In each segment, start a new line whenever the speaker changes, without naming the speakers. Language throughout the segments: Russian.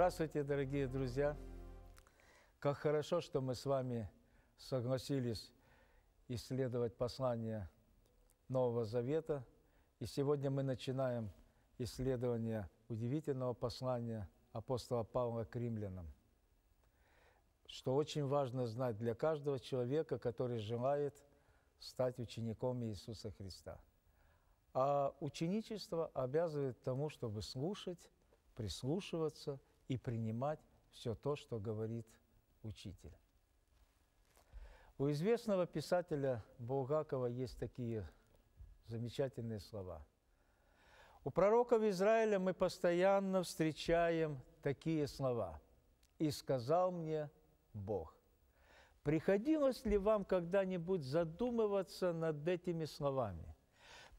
Здравствуйте, дорогие друзья! Как хорошо, что мы с вами согласились исследовать послание Нового Завета. И сегодня мы начинаем исследование удивительного послания апостола Павла к римлянам, что очень важно знать для каждого человека, который желает стать учеником Иисуса Христа. А ученичество обязывает тому, чтобы слушать, прислушиваться – и принимать все то, что говорит учитель. У известного писателя Булгакова есть такие замечательные слова. У пророков Израиля мы постоянно встречаем такие слова. «И сказал мне Бог». Приходилось ли вам когда-нибудь задумываться над этими словами?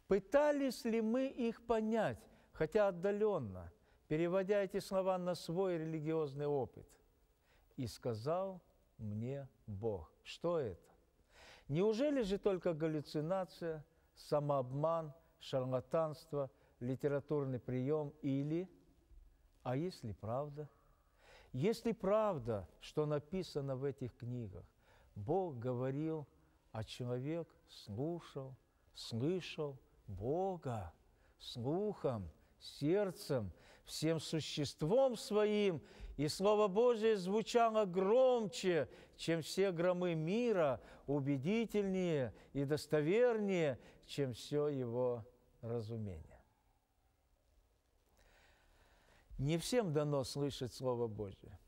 Пытались ли мы их понять, хотя отдаленно – переводя эти слова на свой религиозный опыт. «И сказал мне Бог». Что это? Неужели же только галлюцинация, самообман, шарлатанство, литературный прием или... А если правда? Если правда, что написано в этих книгах, Бог говорил, а человек слушал, слышал Бога слухом, сердцем, всем существом своим, и Слово Божие звучало громче, чем все громы мира, убедительнее и достовернее, чем все его разумение. Не всем дано слышать Слово Божие.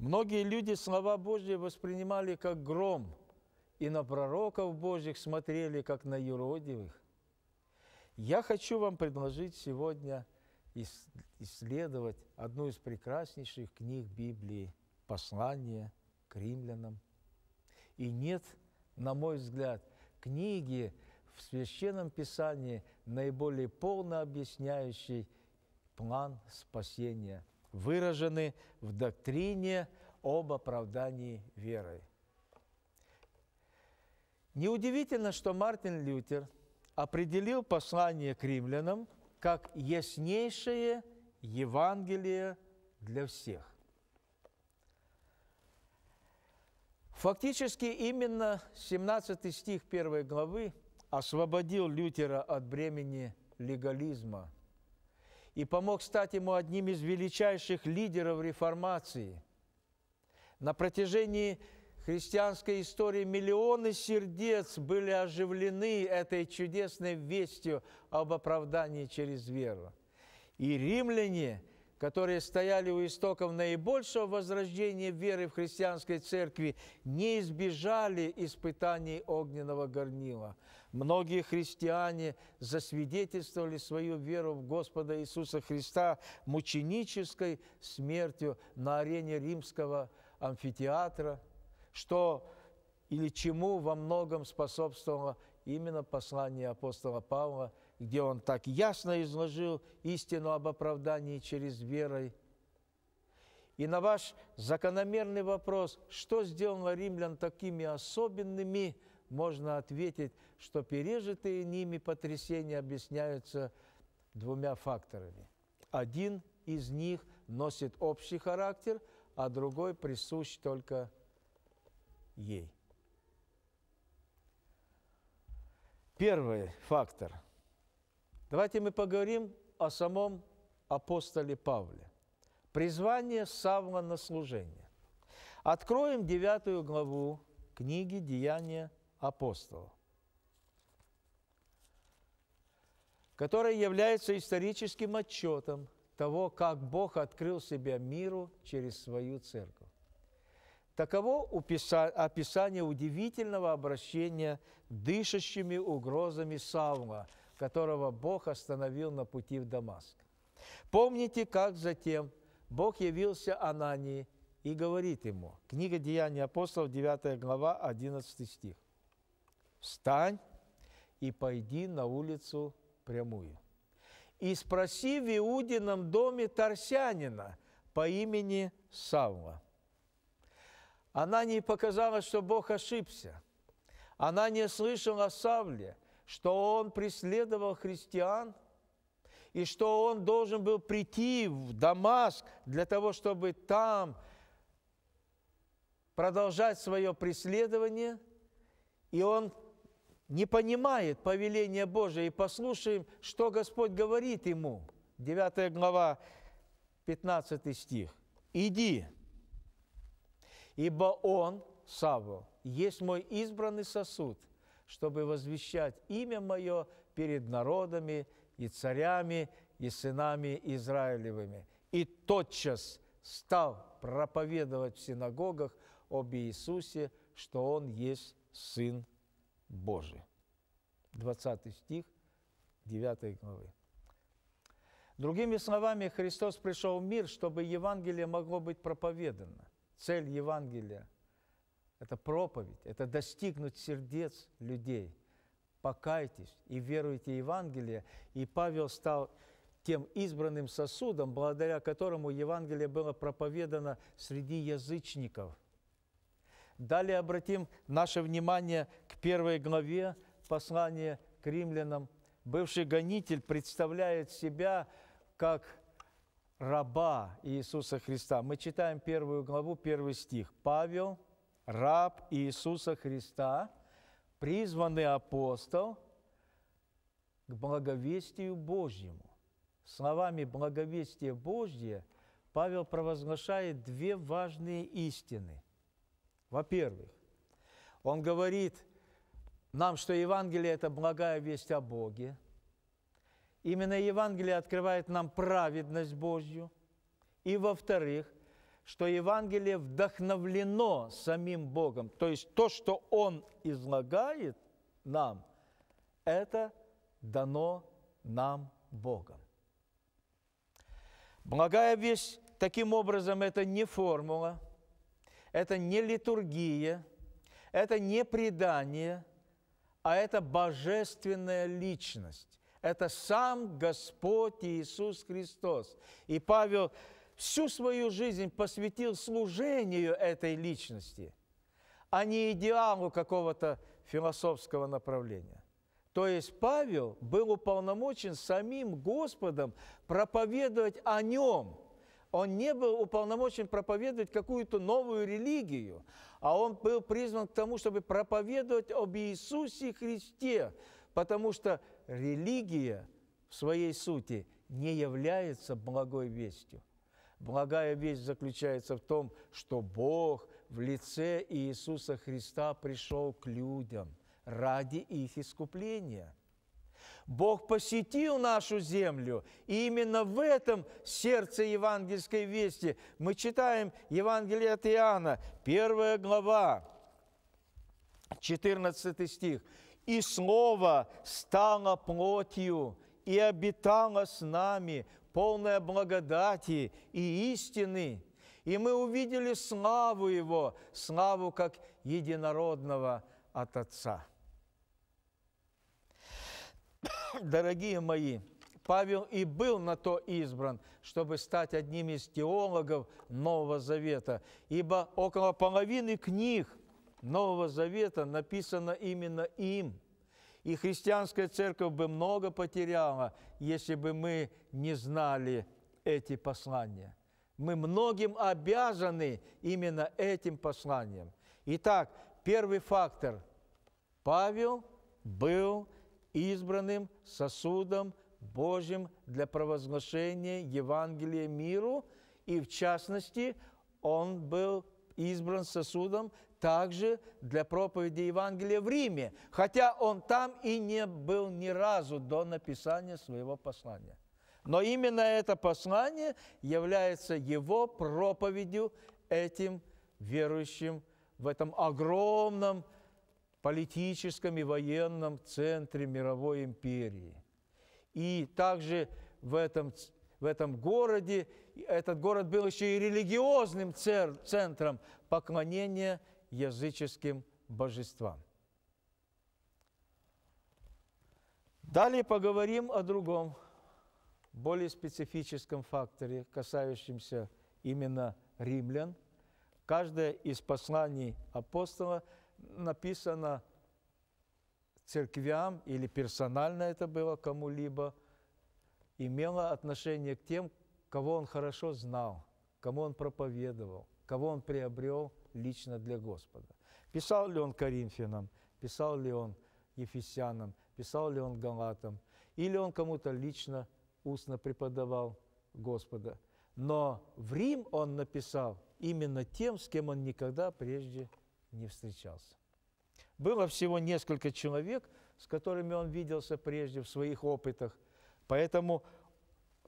Многие люди слова Божие воспринимали как гром, и на пророков Божьих смотрели, как на юродивых. Я хочу вам предложить сегодня – исследовать одну из прекраснейших книг Библии «Послание к римлянам». И нет, на мой взгляд, книги в Священном Писании, наиболее полно объясняющей план спасения, выражены в доктрине об оправдании верой. Неудивительно, что Мартин Лютер определил послание к римлянам – как яснейшее Евангелие для всех. Фактически именно 17 стих 1 главы освободил Лютера от бремени легализма и помог стать ему одним из величайших лидеров реформации. На протяжении христианской истории миллионы сердец были оживлены этой чудесной вестью об оправдании через веру. И римляне, которые стояли у истоков наибольшего возрождения веры в христианской церкви, не избежали испытаний огненного горнила. Многие христиане засвидетельствовали свою веру в Господа Иисуса Христа мученической смертью на арене римского амфитеатра – что или чему во многом способствовало именно послание апостола Павла, где он так ясно изложил истину об оправдании через верой. И на ваш закономерный вопрос, что сделало римлян такими особенными, можно ответить, что пережитые ними потрясения объясняются двумя факторами. Один из них носит общий характер, а другой присущ только ей. Первый фактор. Давайте мы поговорим о самом апостоле Павле. Призвание Савла на служение. Откроем девятую главу книги «Деяния апостолов», которая является историческим отчетом того, как Бог открыл себя миру через свою церковь. Таково описание удивительного обращения дышащими угрозами Савла, которого Бог остановил на пути в Дамаск. Помните, как затем Бог явился Анании и говорит ему, книга Деяний апостолов, 9 глава, 11 стих. «Встань и пойди на улицу прямую, и спроси в Иудином доме Тарсянина по имени Савла» Она не показала, что Бог ошибся. Она не слышала Савле, что он преследовал христиан, и что он должен был прийти в Дамаск для того, чтобы там продолжать свое преследование. И он не понимает повеления Божия. И послушаем, что Господь говорит ему. 9 глава, 15 стих. «Иди, Ибо он, Саву, есть мой избранный сосуд, чтобы возвещать имя мое перед народами и царями и сынами Израилевыми. И тотчас стал проповедовать в синагогах об Иисусе, что Он есть Сын Божий. 20 стих 9 главы. Другими словами, Христос пришел в мир, чтобы Евангелие могло быть проповедано. Цель Евангелия – это проповедь, это достигнуть сердец людей. Покайтесь и веруйте Евангелие. И Павел стал тем избранным сосудом, благодаря которому Евангелие было проповедано среди язычников. Далее обратим наше внимание к первой главе послания к римлянам. Бывший гонитель представляет себя как раба Иисуса Христа. Мы читаем первую главу, первый стих. Павел, раб Иисуса Христа, призванный апостол к благовестию Божьему. Словами благовестия Божье Павел провозглашает две важные истины. Во-первых, он говорит нам, что Евангелие – это благая весть о Боге – Именно Евангелие открывает нам праведность Божью. И во-вторых, что Евангелие вдохновлено самим Богом. То есть то, что Он излагает нам, это дано нам Богом. Благая весть, таким образом, это не формула, это не литургия, это не предание, а это божественная личность это сам Господь Иисус Христос. И Павел всю свою жизнь посвятил служению этой личности, а не идеалу какого-то философского направления. То есть Павел был уполномочен самим Господом проповедовать о нем. Он не был уполномочен проповедовать какую-то новую религию, а он был призван к тому, чтобы проповедовать об Иисусе Христе, потому что религия в своей сути не является благой вестью. Благая весть заключается в том, что Бог в лице Иисуса Христа пришел к людям ради их искупления. Бог посетил нашу землю, и именно в этом сердце евангельской вести мы читаем Евангелие от Иоанна, первая глава, 14 стих и Слово стало плотью и обитало с нами, полное благодати и истины. И мы увидели славу Его, славу как единородного от Отца. Дорогие мои, Павел и был на то избран, чтобы стать одним из теологов Нового Завета, ибо около половины книг Нового Завета написано именно им. И христианская церковь бы много потеряла, если бы мы не знали эти послания. Мы многим обязаны именно этим посланием. Итак, первый фактор. Павел был избранным сосудом Божьим для провозглашения Евангелия миру, и в частности, он был избран сосудом также для проповеди Евангелия в Риме, хотя он там и не был ни разу до написания своего послания. Но именно это послание является его проповедью этим верующим в этом огромном политическом и военном центре мировой империи. И также в этом в этом городе. Этот город был еще и религиозным центром поклонения языческим божествам. Далее поговорим о другом, более специфическом факторе, касающемся именно римлян. Каждое из посланий апостола написано церквям или персонально это было кому-либо – имела отношение к тем, кого он хорошо знал, кому он проповедовал, кого он приобрел лично для Господа. Писал ли он Коринфянам, писал ли он Ефесянам, писал ли он Галатам, или он кому-то лично устно преподавал Господа. Но в Рим он написал именно тем, с кем он никогда прежде не встречался. Было всего несколько человек, с которыми он виделся прежде в своих опытах, Поэтому,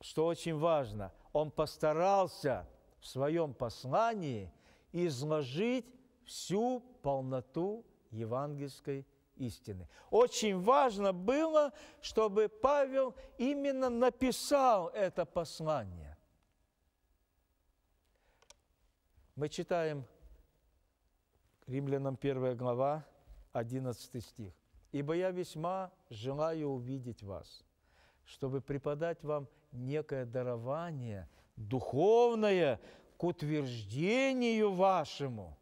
что очень важно, он постарался в своем послании изложить всю полноту евангельской истины. Очень важно было, чтобы Павел именно написал это послание. Мы читаем Римлянам 1 глава, 11 стих. «Ибо я весьма желаю увидеть вас, чтобы преподать вам некое дарование духовное к утверждению вашему.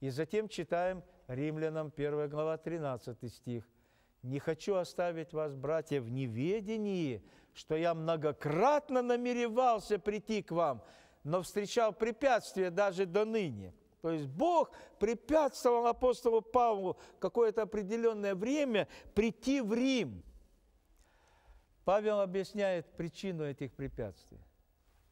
И затем читаем Римлянам 1 глава 13 стих. «Не хочу оставить вас, братья, в неведении, что я многократно намеревался прийти к вам, но встречал препятствия даже до ныне». То есть Бог препятствовал апостолу Павлу какое-то определенное время прийти в Рим. Павел объясняет причину этих препятствий.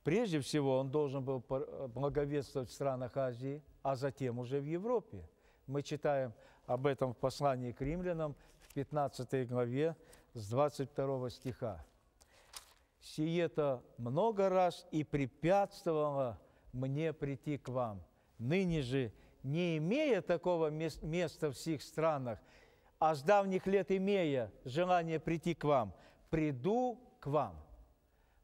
Прежде всего, он должен был э, благовествовать в странах Азии, а затем уже в Европе. Мы читаем об этом в послании к римлянам в 15 главе с 22 стиха. «Сие-то много раз и препятствовало мне прийти к вам. Ныне же, не имея такого места в сих странах, а с давних лет имея желание прийти к вам – приду к вам.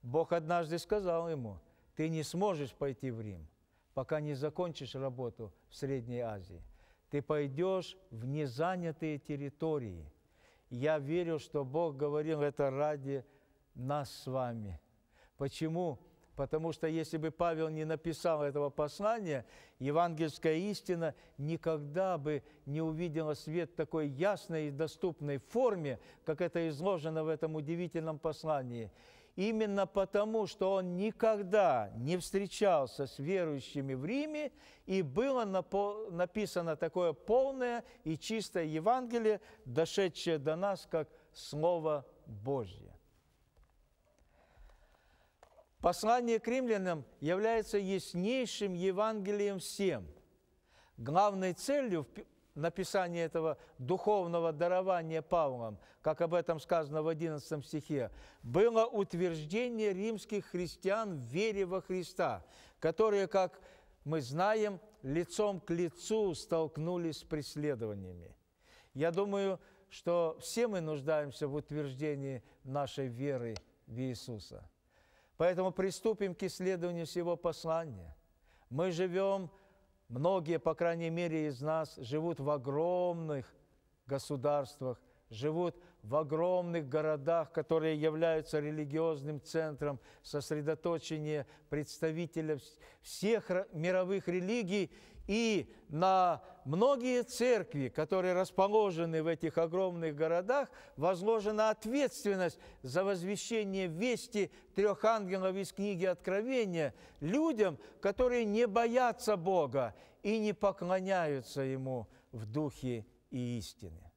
Бог однажды сказал ему, ты не сможешь пойти в Рим, пока не закончишь работу в Средней Азии. Ты пойдешь в незанятые территории. Я верю, что Бог говорил это ради нас с вами. Почему? потому что если бы Павел не написал этого послания, евангельская истина никогда бы не увидела свет в такой ясной и доступной форме, как это изложено в этом удивительном послании. Именно потому, что он никогда не встречался с верующими в Риме, и было написано такое полное и чистое Евангелие, дошедшее до нас как Слово Божье. Послание к римлянам является яснейшим Евангелием всем. Главной целью написания этого духовного дарования Павлом, как об этом сказано в 11 стихе, было утверждение римских христиан в вере во Христа, которые, как мы знаем, лицом к лицу столкнулись с преследованиями. Я думаю, что все мы нуждаемся в утверждении нашей веры в Иисуса. Поэтому приступим к исследованию всего послания. Мы живем, многие, по крайней мере, из нас живут в огромных государствах, живут в огромных городах, которые являются религиозным центром сосредоточения представителей всех мировых религий, и на многие церкви, которые расположены в этих огромных городах, возложена ответственность за возвещение вести трех ангелов из книги Откровения людям, которые не боятся Бога и не поклоняются Ему в духе и истине.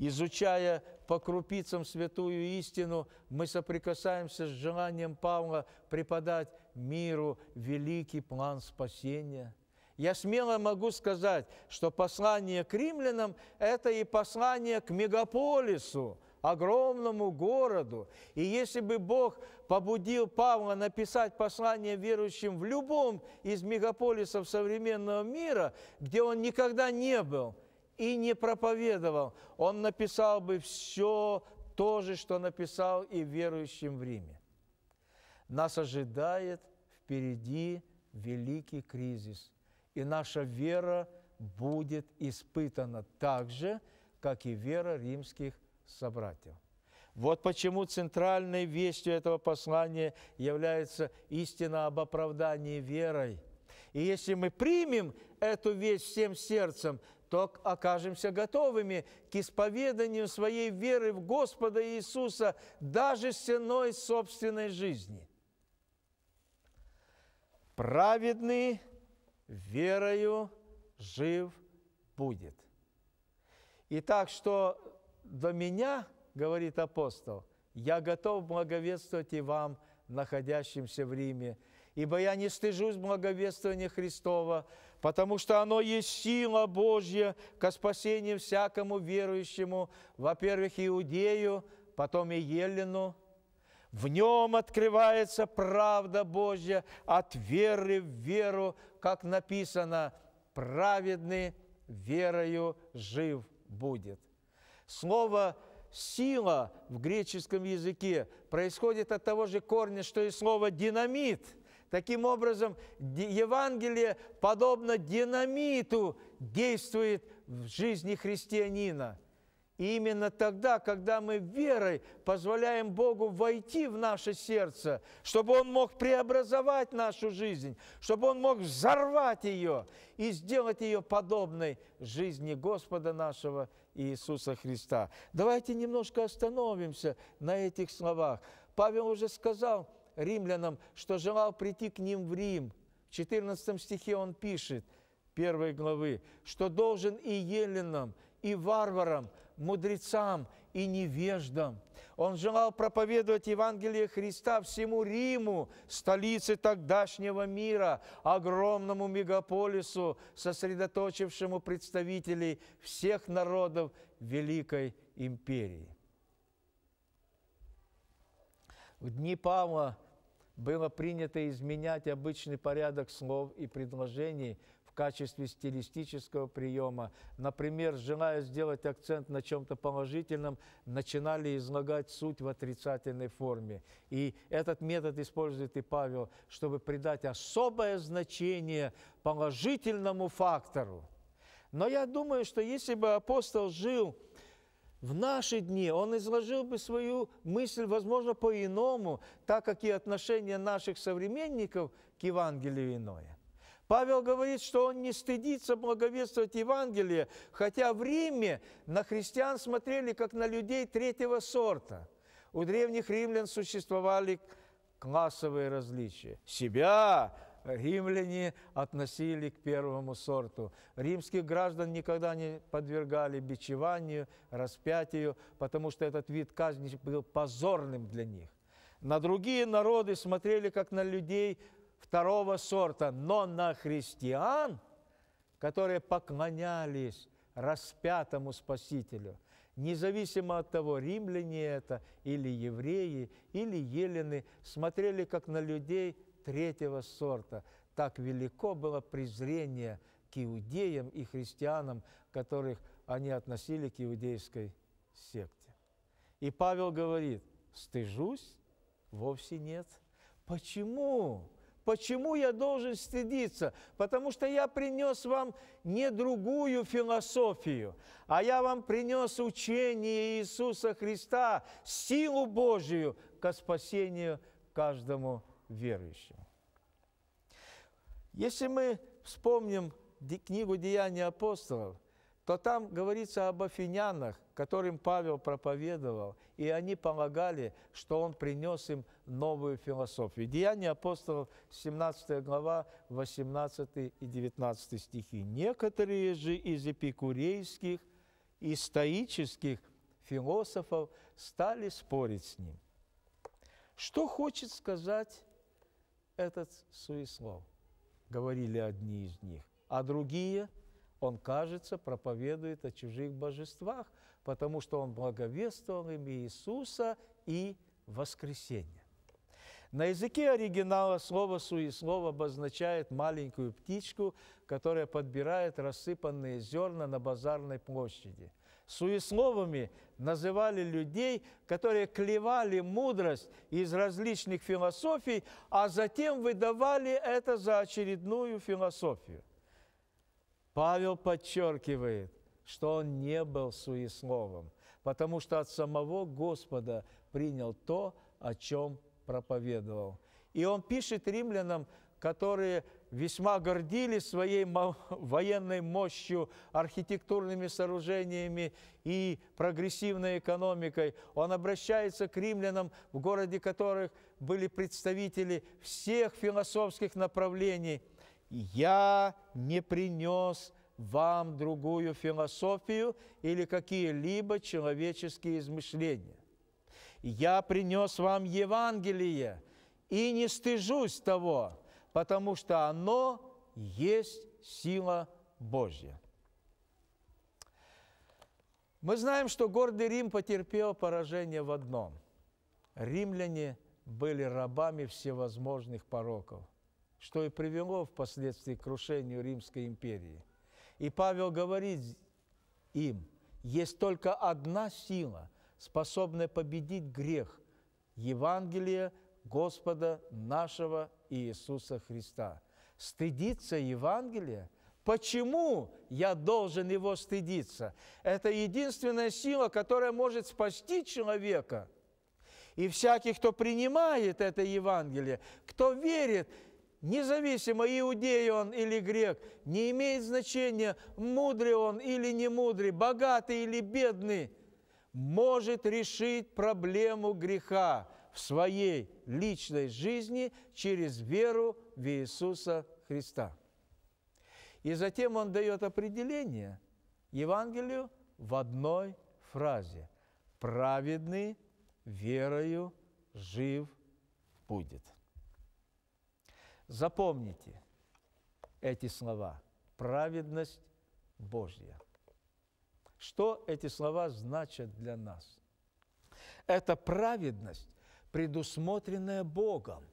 Изучая по крупицам святую истину, мы соприкасаемся с желанием Павла преподать миру великий план спасения. Я смело могу сказать, что послание к римлянам – это и послание к мегаполису, огромному городу. И если бы Бог побудил Павла написать послание верующим в любом из мегаполисов современного мира, где он никогда не был и не проповедовал, он написал бы все то же, что написал и верующим в Риме. Нас ожидает впереди великий кризис, и наша вера будет испытана так же, как и вера римских собратьев. Вот почему центральной вестью этого послания является истина об оправдании верой. И если мы примем эту весть всем сердцем, то окажемся готовыми к исповеданию своей веры в Господа Иисуса даже с ценой собственной жизни – праведный верою жив будет. И так что до меня, говорит апостол, я готов благовествовать и вам, находящимся в Риме, ибо я не стыжусь благовествования Христова, потому что оно есть сила Божья ко спасению всякому верующему, во-первых, иудею, потом и елену, в нем открывается правда Божья от веры в веру, как написано, праведный верою жив будет. Слово «сила» в греческом языке происходит от того же корня, что и слово «динамит». Таким образом, Евангелие, подобно динамиту, действует в жизни христианина – и именно тогда, когда мы верой позволяем Богу войти в наше сердце, чтобы Он мог преобразовать нашу жизнь, чтобы Он мог взорвать ее и сделать ее подобной жизни Господа нашего Иисуса Христа. Давайте немножко остановимся на этих словах. Павел уже сказал римлянам, что желал прийти к ним в Рим. В 14 стихе он пишет, первой главы, что должен и еленам, и варварам – мудрецам и невеждам. Он желал проповедовать Евангелие Христа всему Риму, столице тогдашнего мира, огромному мегаполису, сосредоточившему представителей всех народов Великой империи. В дни Павла было принято изменять обычный порядок слов и предложений – качестве стилистического приема. Например, желая сделать акцент на чем-то положительном, начинали излагать суть в отрицательной форме. И этот метод использует и Павел, чтобы придать особое значение положительному фактору. Но я думаю, что если бы апостол жил в наши дни, он изложил бы свою мысль, возможно, по-иному, так как и отношение наших современников к Евангелию иное. Павел говорит, что он не стыдится благовествовать Евангелие, хотя в Риме на христиан смотрели как на людей третьего сорта. У древних римлян существовали классовые различия. Себя римляне относили к первому сорту. Римских граждан никогда не подвергали бичеванию, распятию, потому что этот вид казни был позорным для них. На другие народы смотрели как на людей второго сорта, но на христиан, которые поклонялись распятому Спасителю, независимо от того, римляне это или евреи, или елены, смотрели как на людей третьего сорта. Так велико было презрение к иудеям и христианам, которых они относили к иудейской секте. И Павел говорит, стыжусь? Вовсе нет. Почему? Почему я должен стыдиться? Потому что я принес вам не другую философию, а я вам принес учение Иисуса Христа, силу Божию ко спасению каждому верующему. Если мы вспомним книгу «Деяния апостолов», то там говорится об афинянах, которым Павел проповедовал, и они полагали, что он принес им новую философию. Деяния апостолов, 17 глава, 18 и 19 стихи. Некоторые же из эпикурейских и стоических философов стали спорить с ним. Что хочет сказать этот суеслов? Говорили одни из них. А другие – он, кажется, проповедует о чужих божествах, потому что он благовествовал им Иисуса и воскресения. На языке оригинала слово суи слово обозначает маленькую птичку, которая подбирает рассыпанные зерна на базарной площади. Суесловами называли людей, которые клевали мудрость из различных философий, а затем выдавали это за очередную философию. Павел подчеркивает, что он не был суесловом, потому что от самого Господа принял то, о чем проповедовал. И он пишет римлянам, которые весьма гордились своей военной мощью, архитектурными сооружениями и прогрессивной экономикой. Он обращается к римлянам, в городе которых были представители всех философских направлений – я не принес вам другую философию или какие-либо человеческие измышления. Я принес вам Евангелие и не стыжусь того, потому что оно есть сила Божья. Мы знаем, что гордый Рим потерпел поражение в одном. Римляне были рабами всевозможных пороков – что и привело впоследствии к крушению Римской империи. И Павел говорит им, есть только одна сила, способная победить грех – Евангелие Господа нашего Иисуса Христа. Стыдиться Евангелия? Почему я должен его стыдиться? Это единственная сила, которая может спасти человека – и всякий, кто принимает это Евангелие, кто верит, Независимо, иудей он или грек, не имеет значения, мудрый он или не мудрый, богатый или бедный, может решить проблему греха в своей личной жизни через веру в Иисуса Христа. И затем он дает определение Евангелию в одной фразе. «Праведный верою жив будет». Запомните эти слова. Праведность Божья. Что эти слова значат для нас? Это праведность, предусмотренная Богом.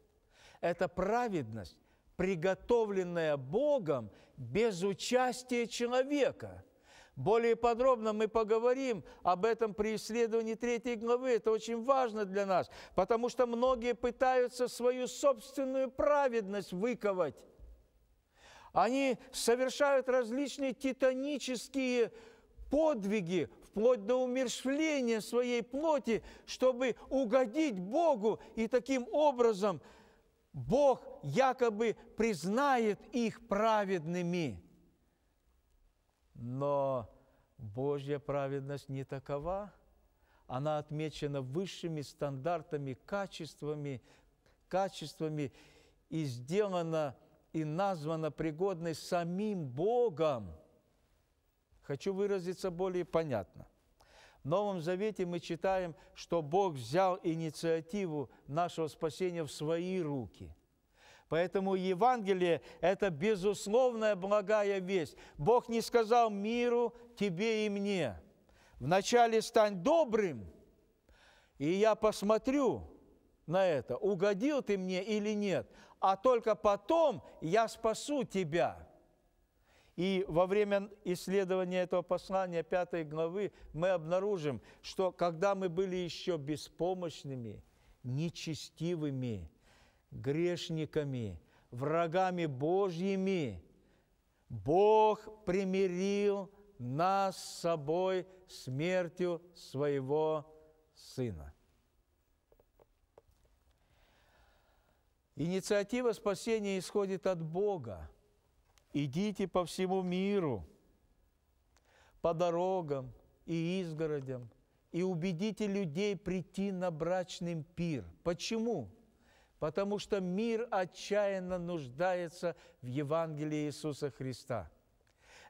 Это праведность, приготовленная Богом без участия человека – более подробно мы поговорим об этом при исследовании третьей главы. Это очень важно для нас, потому что многие пытаются свою собственную праведность выковать. Они совершают различные титанические подвиги, вплоть до умершвления своей плоти, чтобы угодить Богу. И таким образом Бог якобы признает их праведными. Но Божья праведность не такова. Она отмечена высшими стандартами, качествами, качествами и сделана и названа пригодной самим Богом. Хочу выразиться более понятно. В Новом Завете мы читаем, что Бог взял инициативу нашего спасения в свои руки – Поэтому Евангелие – это безусловная благая весть. Бог не сказал миру, тебе и мне. Вначале стань добрым, и я посмотрю на это, угодил ты мне или нет, а только потом я спасу тебя. И во время исследования этого послания 5 главы мы обнаружим, что когда мы были еще беспомощными, нечестивыми, грешниками, врагами Божьими, Бог примирил нас с собой смертью своего Сына. Инициатива спасения исходит от Бога. Идите по всему миру, по дорогам и изгородям, и убедите людей прийти на брачный пир. Почему? потому что мир отчаянно нуждается в Евангелии Иисуса Христа.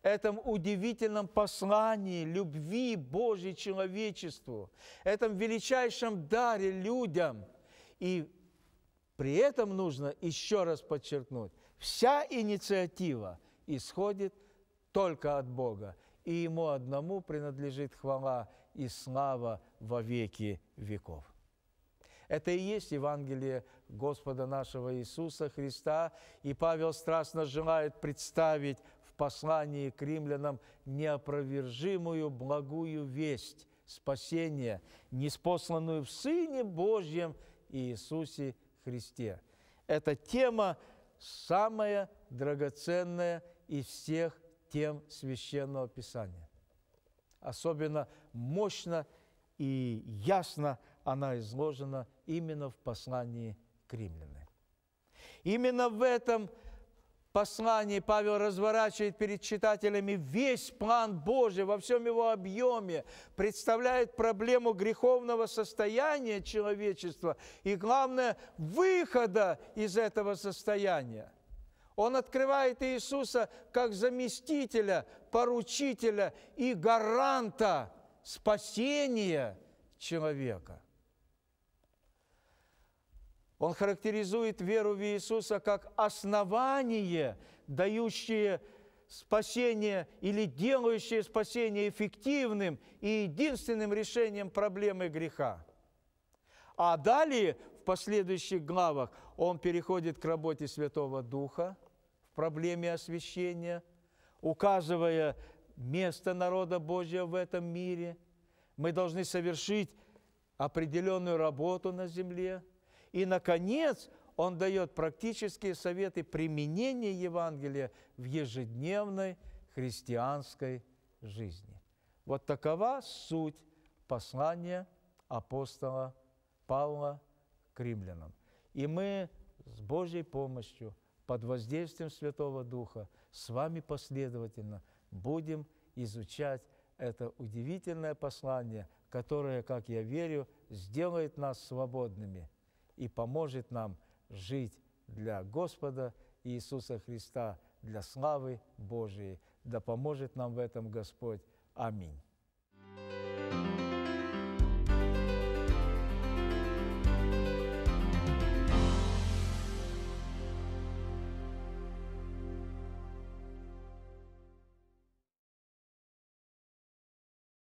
Этом удивительном послании любви Божьей человечеству, этом величайшем даре людям. И при этом нужно еще раз подчеркнуть, вся инициатива исходит только от Бога, и Ему одному принадлежит хвала и слава во веки веков. Это и есть Евангелие Господа нашего Иисуса Христа. И Павел страстно желает представить в послании к римлянам неопровержимую благую весть спасения, неспосланную в Сыне Божьем Иисусе Христе. Эта тема самая драгоценная из всех тем Священного Писания. Особенно мощно и ясно она изложена именно в послании к римлянам. Именно в этом послании Павел разворачивает перед читателями весь план Божий во всем его объеме, представляет проблему греховного состояния человечества и, главное, выхода из этого состояния. Он открывает Иисуса как заместителя, поручителя и гаранта спасения человека. Он характеризует веру в Иисуса как основание, дающее спасение или делающее спасение эффективным и единственным решением проблемы греха. А далее, в последующих главах, он переходит к работе Святого Духа в проблеме освящения, указывая место народа Божьего в этом мире. Мы должны совершить определенную работу на земле – и, наконец, он дает практические советы применения Евангелия в ежедневной христианской жизни. Вот такова суть послания апостола Павла к римлянам. И мы с Божьей помощью, под воздействием Святого Духа, с вами последовательно будем изучать это удивительное послание, которое, как я верю, сделает нас свободными – и поможет нам жить для Господа Иисуса Христа, для славы Божией. Да поможет нам в этом Господь. Аминь.